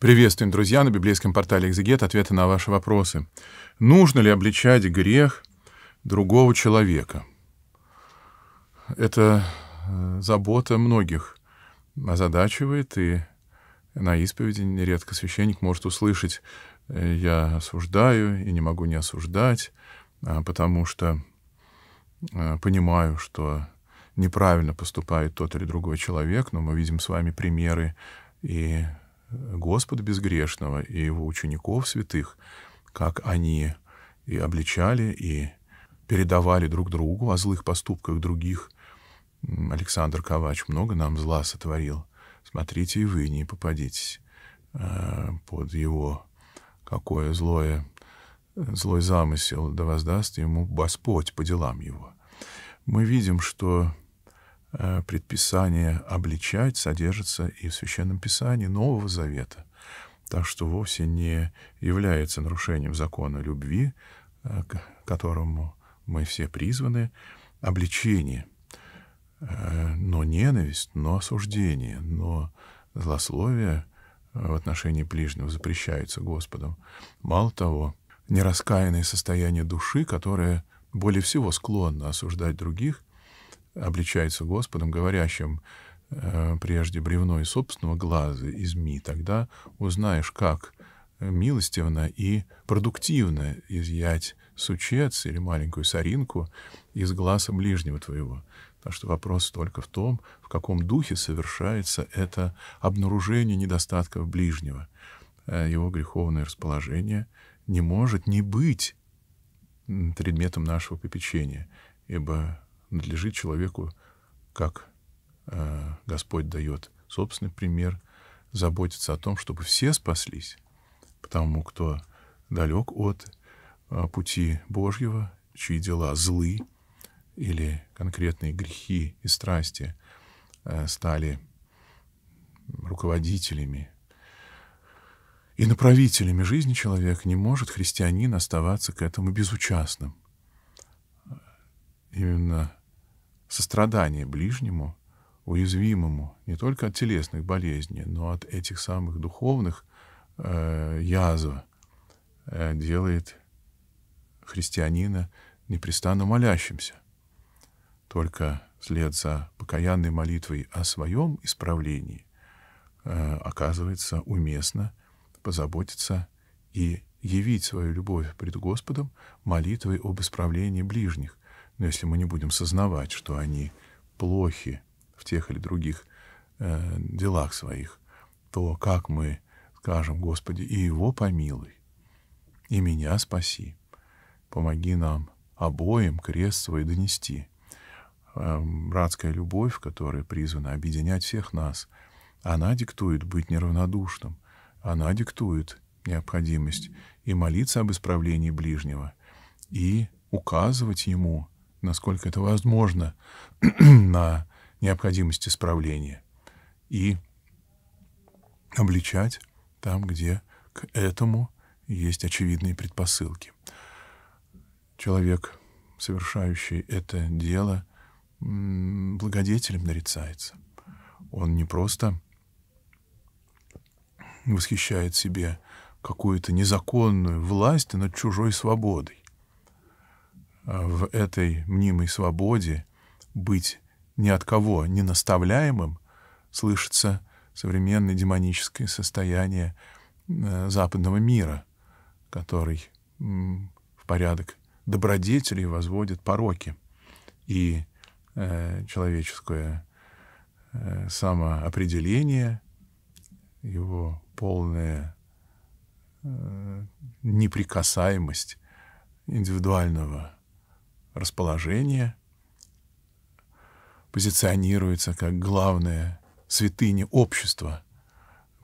Приветствуем, друзья, на библейском портале «Экзегет» ответы на ваши вопросы. Нужно ли обличать грех другого человека? Это э, забота многих озадачивает, и на исповеди нередко священник может услышать э, «я осуждаю и не могу не осуждать, а, потому что э, понимаю, что неправильно поступает тот или другой человек, но мы видим с вами примеры и Господа Безгрешного и его учеников святых, как они и обличали, и передавали друг другу о злых поступках других. Александр Ковач много нам зла сотворил. Смотрите, и вы не попадитесь э, под его какое злое, злой замысел, да воздаст ему Господь по делам его. Мы видим, что Э, предписание обличать содержится и в Священном Писании Нового Завета. Так что вовсе не является нарушением закона любви, э, к которому мы все призваны, обличение, э, но ненависть, но осуждение, но злословие в отношении ближнего запрещается Господом. Мало того, нераскаянное состояние души, которое более всего склонно осуждать других, обличается Господом, говорящим э, прежде бревно и собственного глаза, из ми, тогда узнаешь, как милостивно и продуктивно изъять сучец или маленькую соринку из глаза ближнего твоего. Так что вопрос только в том, в каком духе совершается это обнаружение недостатков ближнего. Э, его греховное расположение не может не быть предметом нашего попечения, ибо надлежит человеку, как э, Господь дает собственный пример, заботиться о том, чтобы все спаслись, потому кто далек от э, пути Божьего, чьи дела злы или конкретные грехи и страсти э, стали руководителями и направителями жизни человека, не может христианин оставаться к этому безучастным. Именно сострадание ближнему, уязвимому не только от телесных болезней, но от этих самых духовных э, язв э, делает христианина непрестанно молящимся. Только вслед за покаянной молитвой о своем исправлении э, оказывается уместно позаботиться и явить свою любовь пред Господом молитвой об исправлении ближних, но если мы не будем сознавать, что они плохи в тех или других э, делах своих, то как мы скажем, Господи, и его помилуй, и меня спаси, помоги нам обоим крест свой донести. Э, братская любовь, которая призвана объединять всех нас, она диктует быть неравнодушным, она диктует необходимость и молиться об исправлении ближнего, и указывать ему насколько это возможно, на необходимость исправления и обличать там, где к этому есть очевидные предпосылки. Человек, совершающий это дело, благодетелем нарицается. Он не просто восхищает себе какую-то незаконную власть над чужой свободой. Э, в этой мнимой свободе быть ни от кого не наставляемым, слышится современное демоническое состояние э, западного мира, который в порядок добродетелей возводит пороки. И э, человеческое э, самоопределение, его полная э, неприкасаемость индивидуального расположение позиционируется как главная святыня общества,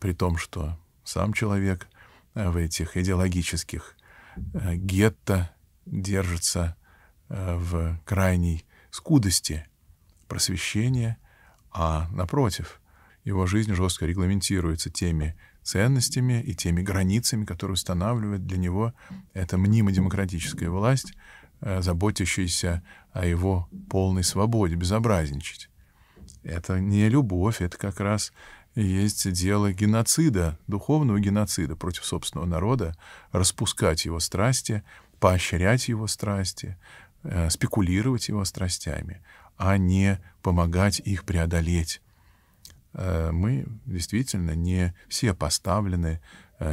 при том, что сам человек э, в этих идеологических э, гетто держится э, в крайней скудости просвещения, а напротив, его жизнь жестко регламентируется теми ценностями и теми границами, которые устанавливает для него эта мнимо-демократическая власть, Э, заботящийся о его полной свободе, безобразничать. Это не любовь, это как раз есть дело геноцида, духовного геноцида против собственного народа, распускать его страсти, поощрять его страсти, э, спекулировать его страстями, а не помогать их преодолеть. Э, мы действительно не все поставлены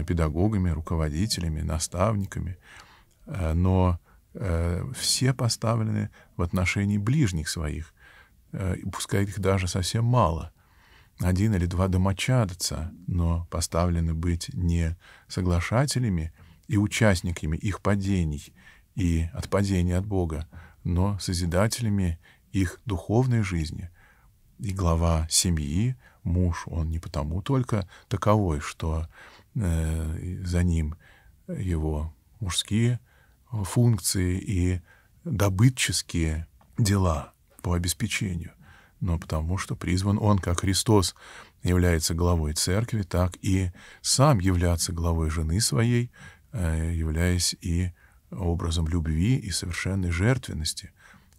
педагогами, руководителями, наставниками, но Э, все поставлены в отношении ближних своих, э, и пускай их даже совсем мало, один или два домочадца, но поставлены быть не соглашателями и участниками их падений и отпадений от Бога, но созидателями их духовной жизни. И глава семьи, муж, он не потому только таковой, что э, за ним его мужские функции и добытческие дела по обеспечению, но потому что призван он, как Христос, является главой церкви, так и сам являться главой жены своей, э, являясь и образом любви и совершенной жертвенности,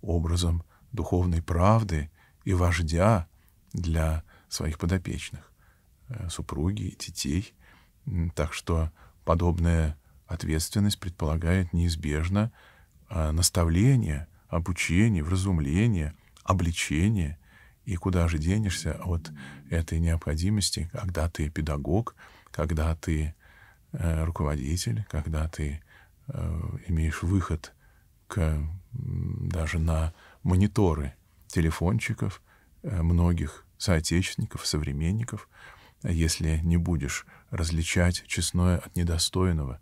образом духовной правды и вождя для своих подопечных, э, супруги, детей. Так что подобное Ответственность предполагает неизбежно а, наставление, обучение, вразумление, обличение. И куда же денешься от этой необходимости, когда ты педагог, когда ты э, руководитель, когда ты э, имеешь выход к, даже на мониторы телефончиков э, многих соотечественников, современников, если не будешь различать честное от недостойного,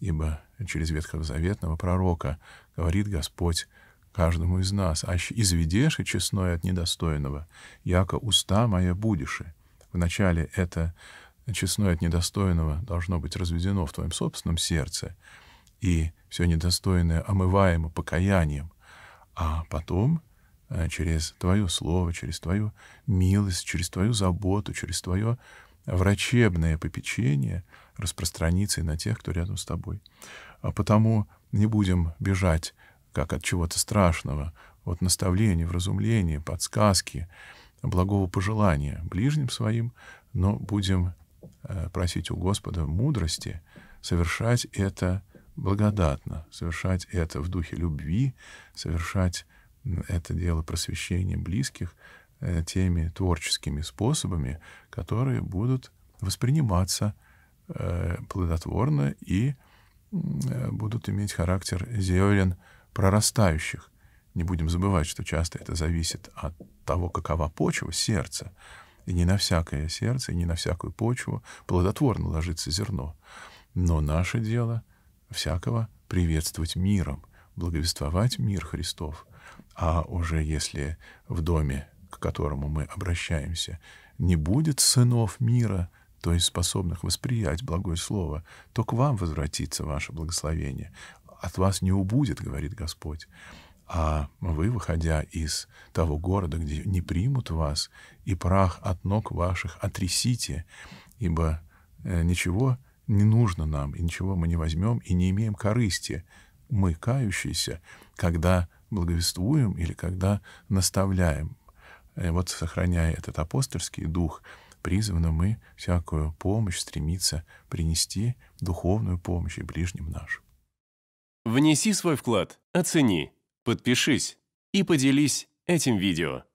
ибо через ветхозаветного пророка говорит Господь каждому из нас, «Аще и честное от недостойного, яко уста моя будеши». Вначале это честное от недостойного должно быть разведено в твоем собственном сердце, и все недостойное омываемо покаянием, а потом э, через твое слово, через твою милость, через твою заботу, через твое врачебное попечение распространится и на тех, кто рядом с тобой. А потому не будем бежать как от чего-то страшного, от наставления, вразумления, подсказки, благого пожелания ближним своим, но будем э, просить у Господа мудрости совершать это благодатно, совершать это в духе любви, совершать это дело просвещения близких, Э, теми творческими способами, которые будут восприниматься э, плодотворно и э, будут иметь характер зерен прорастающих. Не будем забывать, что часто это зависит от того, какова почва сердца. И не на всякое сердце, и не на всякую почву плодотворно ложится зерно. Но наше дело всякого приветствовать миром, благовествовать мир Христов. А уже если в доме к которому мы обращаемся, не будет сынов мира, то есть способных восприять благое слово, то к вам возвратится ваше благословение. От вас не убудет, говорит Господь. А вы, выходя из того города, где не примут вас, и прах от ног ваших отрисите, ибо э, ничего не нужно нам, и ничего мы не возьмем, и не имеем корысти, мы, кающиеся, когда благовествуем или когда наставляем Э, вот сохраняя этот апостольский дух, призваны мы всякую помощь стремиться принести, духовную помощь и ближним нашим. Внеси свой вклад, оцени, подпишись и поделись этим видео.